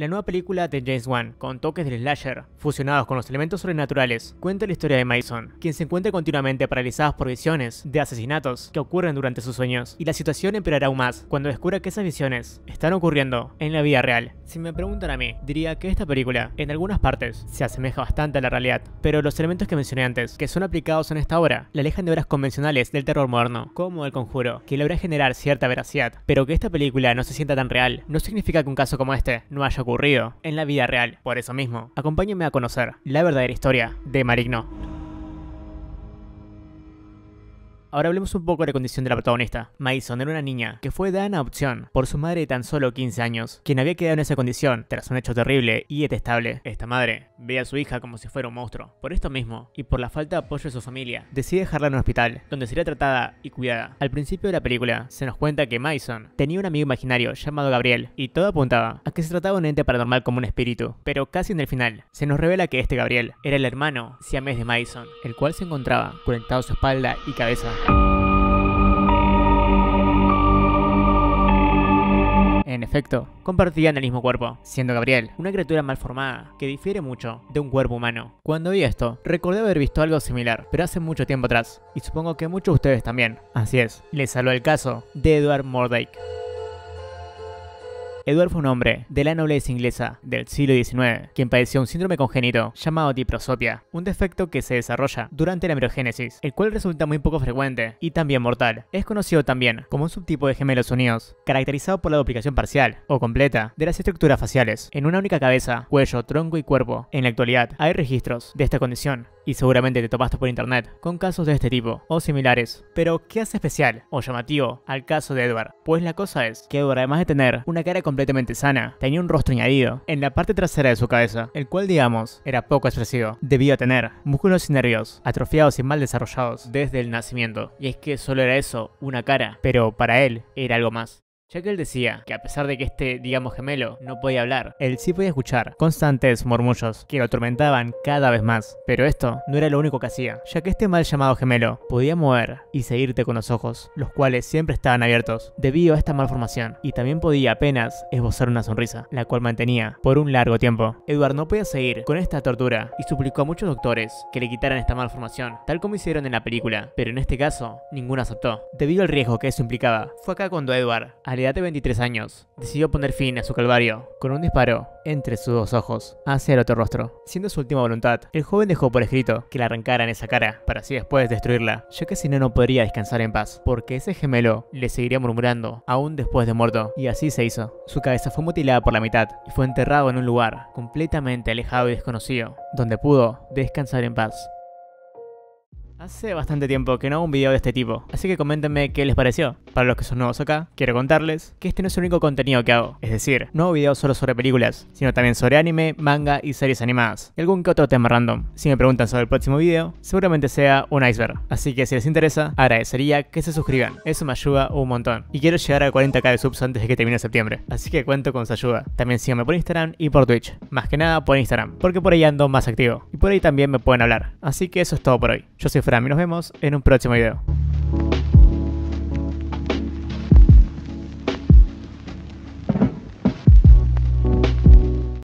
La nueva película de James Wan, con toques del slasher, fusionados con los elementos sobrenaturales, cuenta la historia de Mason, quien se encuentra continuamente paralizado por visiones de asesinatos que ocurren durante sus sueños, y la situación empeorará aún más cuando descubra que esas visiones están ocurriendo en la vida real. Si me preguntan a mí, diría que esta película, en algunas partes, se asemeja bastante a la realidad, pero los elementos que mencioné antes, que son aplicados en esta obra, la alejan de obras convencionales del terror moderno, como El Conjuro, que logra generar cierta veracidad, pero que esta película no se sienta tan real, no significa que un caso como este no haya ocurrido en la vida real. Por eso mismo, acompáñenme a conocer la verdadera historia de Marigno. Ahora hablemos un poco de la condición de la protagonista. Mason era una niña que fue dada en adopción por su madre de tan solo 15 años, quien había quedado en esa condición tras un hecho terrible y detestable. Esta madre ve a su hija como si fuera un monstruo. Por esto mismo, y por la falta de apoyo de su familia, decide dejarla en un hospital, donde sería tratada y cuidada. Al principio de la película, se nos cuenta que Mason tenía un amigo imaginario llamado Gabriel, y todo apuntaba a que se trataba de un ente paranormal como un espíritu. Pero casi en el final, se nos revela que este Gabriel era el hermano siamés de Mason, el cual se encontraba conectado a su espalda y cabeza. en efecto, compartían el mismo cuerpo, siendo Gabriel una criatura mal formada que difiere mucho de un cuerpo humano. Cuando vi esto, recordé haber visto algo similar, pero hace mucho tiempo atrás, y supongo que muchos de ustedes también. Así es, les salió el caso de Edward Mordake. Edward fue un hombre de la nobleza inglesa del siglo XIX, quien padeció un síndrome congénito llamado diprosopia, un defecto que se desarrolla durante la hemerogénesis, el cual resulta muy poco frecuente y también mortal. Es conocido también como un subtipo de gemelos unidos, caracterizado por la duplicación parcial o completa de las estructuras faciales en una única cabeza, cuello, tronco y cuerpo. En la actualidad hay registros de esta condición y seguramente te topaste por internet con casos de este tipo o similares. Pero, ¿qué hace especial o llamativo al caso de Edward? Pues la cosa es que Edward, además de tener una cara completa completamente sana, tenía un rostro añadido en la parte trasera de su cabeza, el cual, digamos, era poco expresivo. Debía tener músculos y nervios, atrofiados y mal desarrollados desde el nacimiento. Y es que solo era eso, una cara, pero para él era algo más él decía que a pesar de que este, digamos, gemelo no podía hablar, él sí podía escuchar constantes murmullos que lo atormentaban cada vez más. Pero esto no era lo único que hacía, ya que este mal llamado gemelo podía mover y seguirte con los ojos, los cuales siempre estaban abiertos debido a esta malformación, y también podía apenas esbozar una sonrisa, la cual mantenía por un largo tiempo. Edward no podía seguir con esta tortura y suplicó a muchos doctores que le quitaran esta malformación, tal como hicieron en la película, pero en este caso, ninguno aceptó. Debido al riesgo que eso implicaba, fue acá cuando Edward, al edad de 23 años, decidió poner fin a su calvario con un disparo entre sus dos ojos hacia el otro rostro. Siendo su última voluntad, el joven dejó por escrito que le arrancaran esa cara para así después destruirla, ya que si no, no podría descansar en paz, porque ese gemelo le seguiría murmurando aún después de muerto, y así se hizo. Su cabeza fue mutilada por la mitad y fue enterrado en un lugar completamente alejado y desconocido, donde pudo descansar en paz. Hace bastante tiempo que no hago un video de este tipo, así que coméntenme qué les pareció. Para los que son nuevos acá, quiero contarles que este no es el único contenido que hago. Es decir, no hago videos solo sobre películas, sino también sobre anime, manga y series animadas. Y algún que otro tema random. Si me preguntan sobre el próximo video, seguramente sea un iceberg. Así que si les interesa, agradecería que se suscriban. Eso me ayuda un montón. Y quiero llegar a 40k de subs antes de que termine septiembre. Así que cuento con su ayuda. También síganme por Instagram y por Twitch. Más que nada por Instagram, porque por ahí ando más activo. Y por ahí también me pueden hablar. Así que eso es todo por hoy. Yo soy Fran y nos vemos en un próximo video.